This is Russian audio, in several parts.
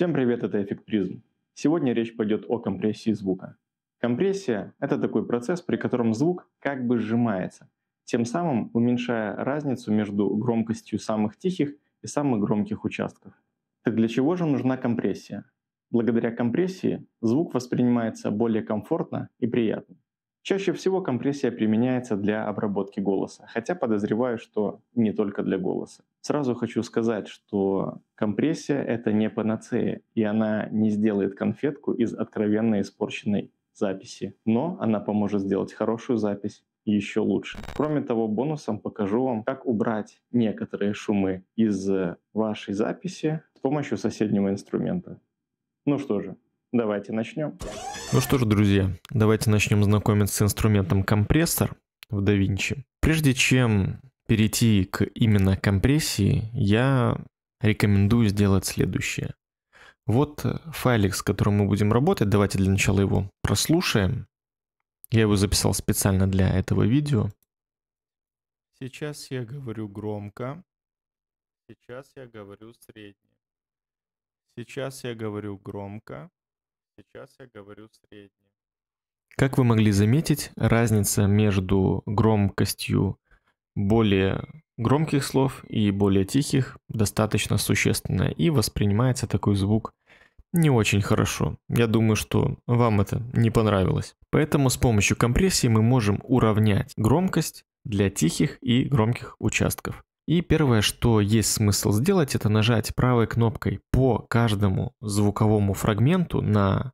Всем привет, это Эффект Призм. Сегодня речь пойдет о компрессии звука. Компрессия – это такой процесс, при котором звук как бы сжимается, тем самым уменьшая разницу между громкостью самых тихих и самых громких участков. Так для чего же нужна компрессия? Благодаря компрессии звук воспринимается более комфортно и приятно. Чаще всего компрессия применяется для обработки голоса, хотя подозреваю, что не только для голоса. Сразу хочу сказать, что компрессия — это не панацея, и она не сделает конфетку из откровенно испорченной записи, но она поможет сделать хорошую запись еще лучше. Кроме того, бонусом покажу вам, как убрать некоторые шумы из вашей записи с помощью соседнего инструмента. Ну что же, Давайте начнем. Ну что ж, друзья, давайте начнем знакомиться с инструментом компрессор в DaVinci. Прежде чем перейти к именно компрессии, я рекомендую сделать следующее. Вот файлик, с которым мы будем работать. Давайте для начала его прослушаем. Я его записал специально для этого видео. Сейчас я говорю громко. Сейчас я говорю средне. Сейчас я говорю громко сейчас я говорю средне. Как вы могли заметить, разница между громкостью более громких слов и более тихих достаточно существенная, и воспринимается такой звук не очень хорошо. Я думаю, что вам это не понравилось. Поэтому с помощью компрессии мы можем уравнять громкость для тихих и громких участков. И первое, что есть смысл сделать, это нажать правой кнопкой по каждому звуковому фрагменту на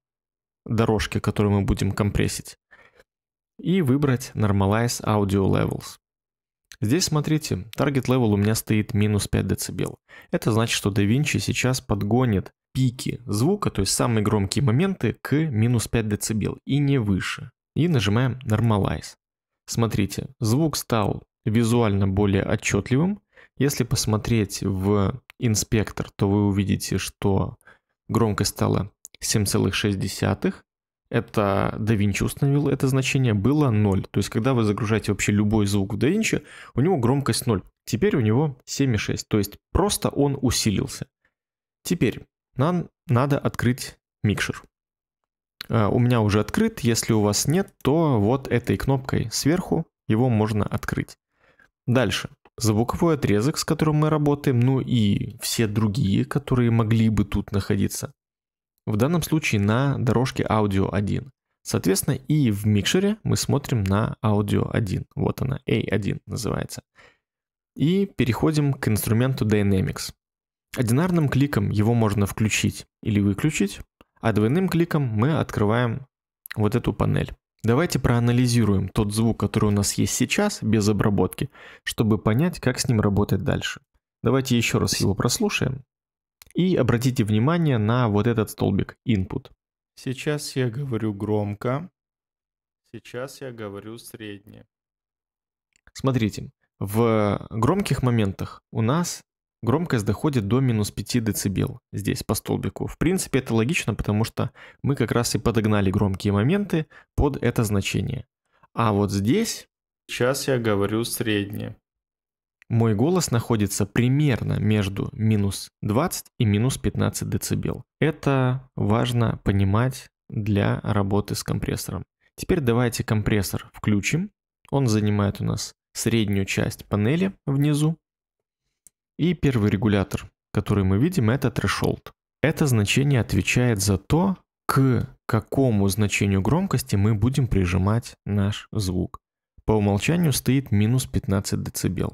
дорожке, которую мы будем компрессить, и выбрать Normalize Audio Levels. Здесь, смотрите, Target Level у меня стоит минус 5 дБ. Это значит, что DaVinci сейчас подгонит пики звука, то есть самые громкие моменты, к минус 5 дБ и не выше. И нажимаем Normalize. Смотрите, звук стал визуально более отчетливым, если посмотреть в инспектор, то вы увидите, что громкость стала 7,6. Это DaVinci установил это значение, было 0. То есть, когда вы загружаете вообще любой звук в DaVinci, у него громкость 0. Теперь у него 7,6. То есть, просто он усилился. Теперь нам надо открыть микшер. А, у меня уже открыт, если у вас нет, то вот этой кнопкой сверху его можно открыть. Дальше звуковой отрезок, с которым мы работаем, ну и все другие, которые могли бы тут находиться. В данном случае на дорожке аудио 1. Соответственно, и в микшере мы смотрим на аудио 1. Вот она, A1 называется. И переходим к инструменту Dynamics. Одинарным кликом его можно включить или выключить, а двойным кликом мы открываем вот эту панель. Давайте проанализируем тот звук, который у нас есть сейчас, без обработки, чтобы понять, как с ним работать дальше. Давайте еще раз его прослушаем. И обратите внимание на вот этот столбик input. Сейчас я говорю громко. Сейчас я говорю средне. Смотрите, в громких моментах у нас Громкость доходит до минус 5 дБ здесь по столбику. В принципе это логично, потому что мы как раз и подогнали громкие моменты под это значение. А вот здесь... Сейчас я говорю среднее. Мой голос находится примерно между минус 20 и минус 15 дБ. Это важно понимать для работы с компрессором. Теперь давайте компрессор включим. Он занимает у нас среднюю часть панели внизу. И первый регулятор, который мы видим, это threshold. Это значение отвечает за то, к какому значению громкости мы будем прижимать наш звук. По умолчанию стоит минус 15 дБ.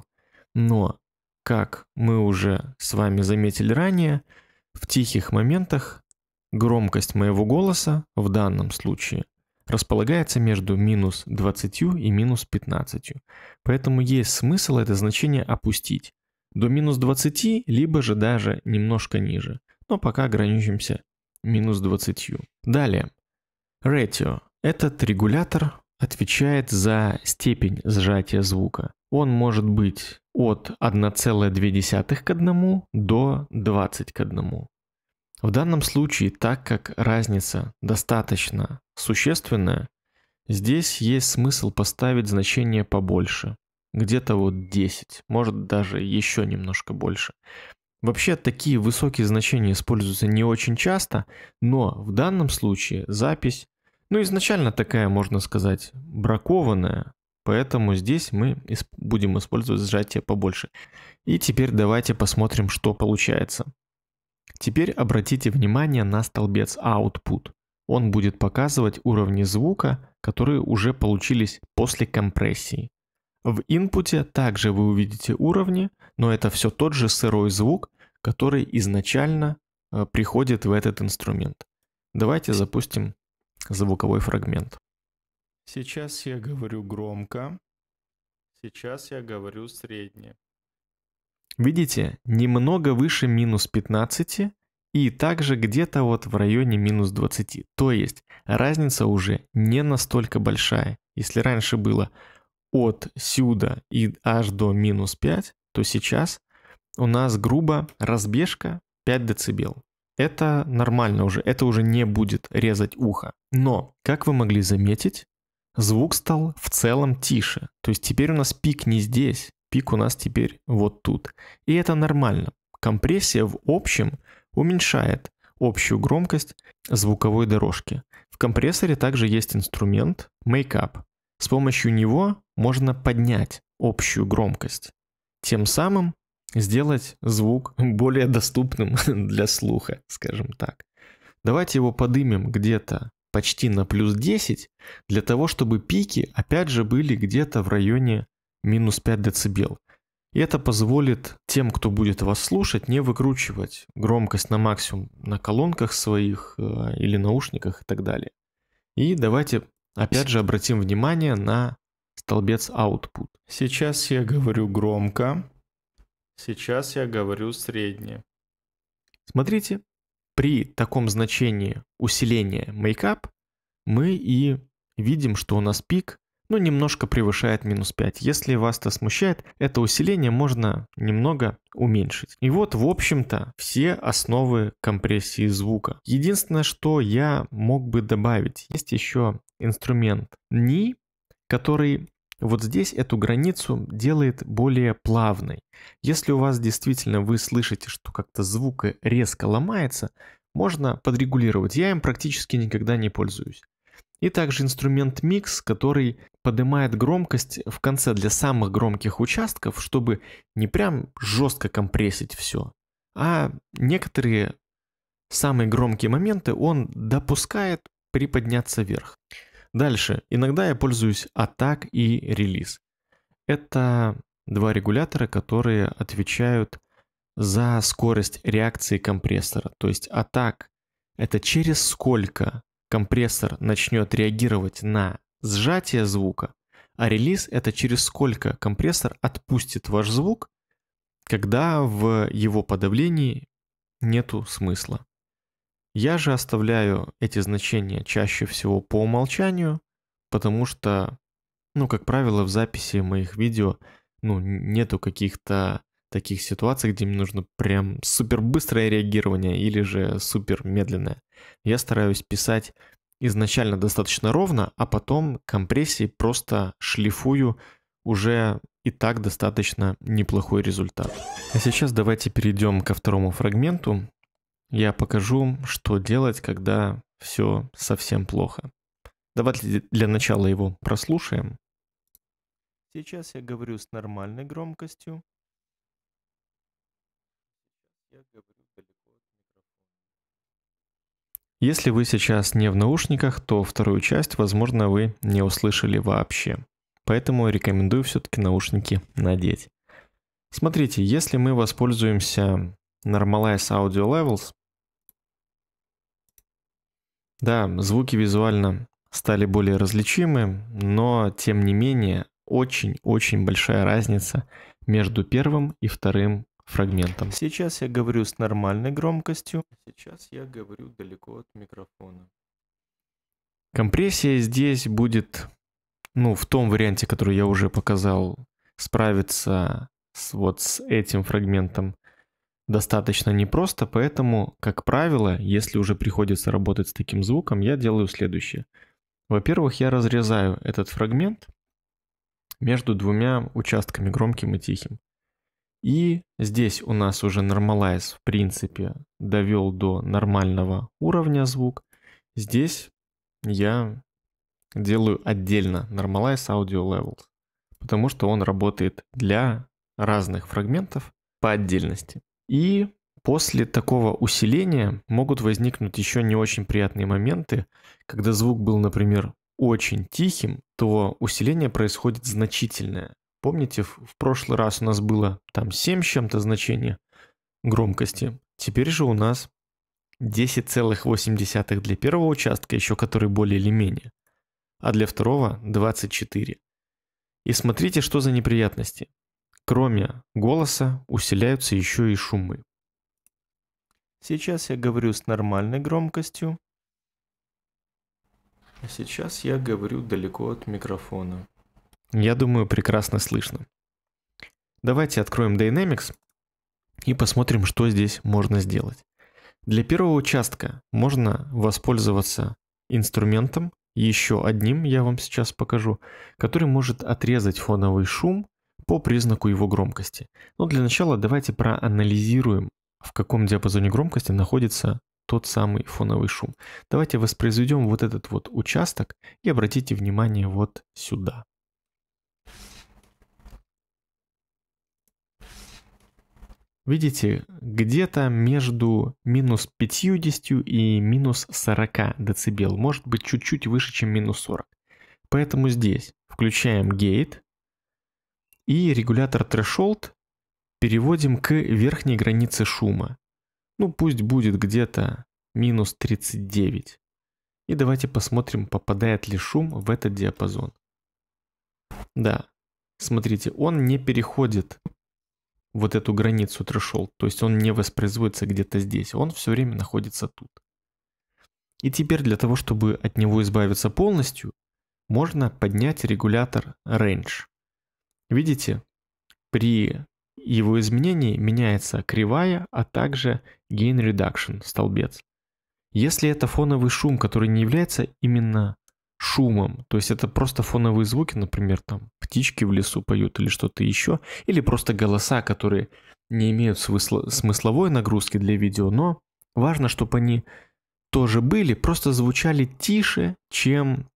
Но, как мы уже с вами заметили ранее, в тихих моментах громкость моего голоса в данном случае располагается между минус 20 и минус 15. Поэтому есть смысл это значение опустить до минус 20, либо же даже немножко ниже. Но пока ограничимся минус 20. Далее. Ratio. Этот регулятор отвечает за степень сжатия звука. Он может быть от 1,2 к 1 до 20 к 1. В данном случае, так как разница достаточно существенная, здесь есть смысл поставить значение побольше где-то вот 10, может даже еще немножко больше. Вообще такие высокие значения используются не очень часто, но в данном случае запись, ну изначально такая, можно сказать, бракованная, поэтому здесь мы будем использовать сжатие побольше. И теперь давайте посмотрим, что получается. Теперь обратите внимание на столбец Output. Он будет показывать уровни звука, которые уже получились после компрессии. В инпуте также вы увидите уровни, но это все тот же сырой звук, который изначально э, приходит в этот инструмент. Давайте запустим звуковой фрагмент. Сейчас я говорю громко, сейчас я говорю средне. Видите, немного выше минус 15 и также где-то вот в районе минус 20. То есть разница уже не настолько большая. Если раньше было от сюда и аж до минус 5, то сейчас у нас грубо разбежка 5 дБ. Это нормально уже, это уже не будет резать ухо. Но, как вы могли заметить, звук стал в целом тише. То есть теперь у нас пик не здесь, пик у нас теперь вот тут. И это нормально. Компрессия в общем уменьшает общую громкость звуковой дорожки. В компрессоре также есть инструмент Makeup. С помощью него можно поднять общую громкость, тем самым сделать звук более доступным для слуха, скажем так. Давайте его подымем где-то почти на плюс 10, для того, чтобы пики опять же были где-то в районе минус 5 дБ. И это позволит тем, кто будет вас слушать, не выкручивать громкость на максимум на колонках своих э, или наушниках и так далее. И давайте опять же обратим внимание на столбец output. Сейчас я говорю громко. Сейчас я говорю среднее. Смотрите, при таком значении усиления makeup мы и видим, что у нас пик ну, немножко превышает минус 5. Если вас это смущает, это усиление можно немного уменьшить. И вот, в общем-то, все основы компрессии звука. Единственное, что я мог бы добавить, есть еще инструмент ни который вот здесь эту границу делает более плавной. Если у вас действительно вы слышите, что как-то звук резко ломается, можно подрегулировать. Я им практически никогда не пользуюсь. И также инструмент Mix, который поднимает громкость в конце для самых громких участков, чтобы не прям жестко компрессить все, а некоторые самые громкие моменты он допускает приподняться вверх. Дальше. Иногда я пользуюсь атак и релиз. Это два регулятора, которые отвечают за скорость реакции компрессора. То есть атак — это через сколько компрессор начнет реагировать на сжатие звука, а релиз — это через сколько компрессор отпустит ваш звук, когда в его подавлении нету смысла. Я же оставляю эти значения чаще всего по умолчанию, потому что, ну, как правило, в записи моих видео, ну, нету каких-то таких ситуаций, где мне нужно прям супер быстрое реагирование или же супер медленное. Я стараюсь писать изначально достаточно ровно, а потом компрессии просто шлифую уже и так достаточно неплохой результат. А сейчас давайте перейдем ко второму фрагменту, я покажу, что делать, когда все совсем плохо. Давайте для начала его прослушаем. Сейчас я говорю с нормальной громкостью. Если вы сейчас не в наушниках, то вторую часть, возможно, вы не услышали вообще. Поэтому рекомендую все-таки наушники надеть. Смотрите, если мы воспользуемся Normalize Audio Levels, да, звуки визуально стали более различимы, но тем не менее очень-очень большая разница между первым и вторым фрагментом. Сейчас я говорю с нормальной громкостью. А сейчас я говорю далеко от микрофона. Компрессия здесь будет, ну, в том варианте, который я уже показал, справиться с, вот с этим фрагментом достаточно непросто, поэтому, как правило, если уже приходится работать с таким звуком, я делаю следующее. Во-первых, я разрезаю этот фрагмент между двумя участками, громким и тихим. И здесь у нас уже нормалайз, в принципе, довел до нормального уровня звук. Здесь я делаю отдельно Normalize аудио Levels, потому что он работает для разных фрагментов по отдельности. И после такого усиления могут возникнуть еще не очень приятные моменты. Когда звук был, например, очень тихим, то усиление происходит значительное. Помните, в прошлый раз у нас было там 7 с чем-то значение громкости. Теперь же у нас 10,8 для первого участка, еще который более или менее, а для второго 24. И смотрите, что за неприятности. Кроме голоса усиляются еще и шумы. Сейчас я говорю с нормальной громкостью. А сейчас я говорю далеко от микрофона. Я думаю, прекрасно слышно. Давайте откроем Dynamics и посмотрим, что здесь можно сделать. Для первого участка можно воспользоваться инструментом, еще одним я вам сейчас покажу, который может отрезать фоновый шум по признаку его громкости. Но для начала давайте проанализируем, в каком диапазоне громкости находится тот самый фоновый шум. Давайте воспроизведем вот этот вот участок и обратите внимание вот сюда. Видите, где-то между минус 50 и минус 40 дБ, может быть чуть-чуть выше, чем минус 40. Поэтому здесь включаем гейт, и регулятор threshold переводим к верхней границе шума. Ну пусть будет где-то минус 39. И давайте посмотрим, попадает ли шум в этот диапазон. Да, смотрите, он не переходит вот эту границу threshold, то есть он не воспроизводится где-то здесь, он все время находится тут. И теперь для того, чтобы от него избавиться полностью, можно поднять регулятор range. Видите, при его изменении меняется кривая, а также gain reduction, столбец. Если это фоновый шум, который не является именно шумом, то есть это просто фоновые звуки, например, там птички в лесу поют или что-то еще, или просто голоса, которые не имеют смысл смысловой нагрузки для видео, но важно, чтобы они тоже были, просто звучали тише, чем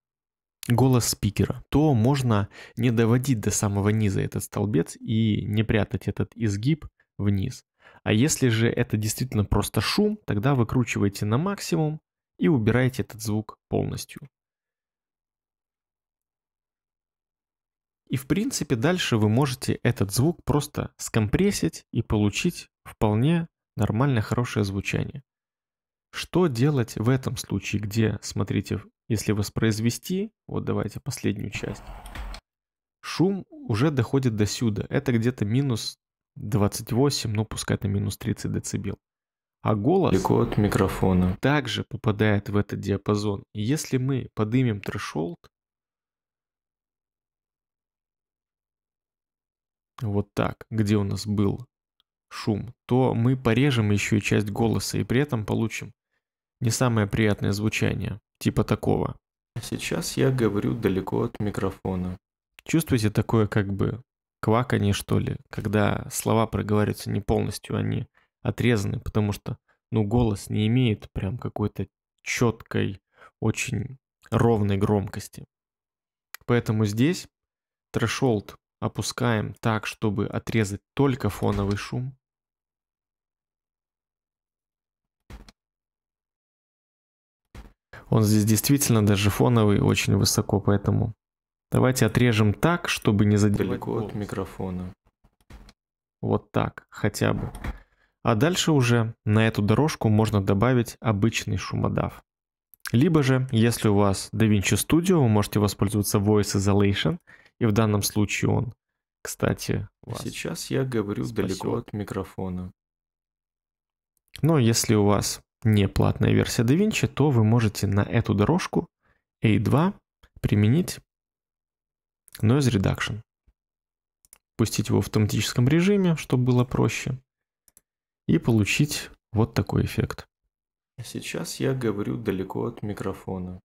голос спикера, то можно не доводить до самого низа этот столбец и не прятать этот изгиб вниз. А если же это действительно просто шум, тогда выкручивайте на максимум и убираете этот звук полностью. И в принципе дальше вы можете этот звук просто скомпрессить и получить вполне нормально хорошее звучание. Что делать в этом случае, где, смотрите, если воспроизвести, вот давайте последнюю часть, шум уже доходит до сюда. Это где-то минус 28, ну пускай это минус 30 децибел. А голос далеко от микрофона также попадает в этот диапазон. И если мы поднимем трешолд, вот так, где у нас был шум, то мы порежем еще и часть голоса и при этом получим не самое приятное звучание типа такого. А сейчас я говорю далеко от микрофона. Чувствуете такое как бы кваканье, что ли, когда слова проговариваются не полностью, они отрезаны, потому что, ну, голос не имеет прям какой-то четкой, очень ровной громкости. Поэтому здесь трешолд опускаем так, чтобы отрезать только фоновый шум. Он здесь действительно даже фоновый очень высоко, поэтому давайте отрежем так, чтобы не задевать Далеко от микрофона. Вот так, хотя бы. А дальше уже на эту дорожку можно добавить обычный шумодав. Либо же, если у вас DaVinci Studio, вы можете воспользоваться Voice Isolation, и в данном случае он, кстати, вас Сейчас я говорю спасет. далеко от микрофона. Но если у вас не платная версия DaVinci, то вы можете на эту дорожку A2 применить Noise Reduction. Пустить его в автоматическом режиме, чтобы было проще. И получить вот такой эффект. Сейчас я говорю далеко от микрофона.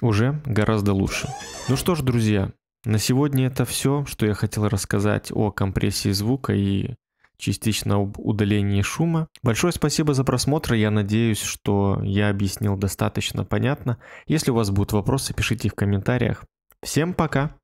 Уже гораздо лучше. Ну что ж, друзья, на сегодня это все, что я хотел рассказать о компрессии звука и частично об удалении шума. Большое спасибо за просмотр. Я надеюсь, что я объяснил достаточно понятно. Если у вас будут вопросы, пишите их в комментариях. Всем пока!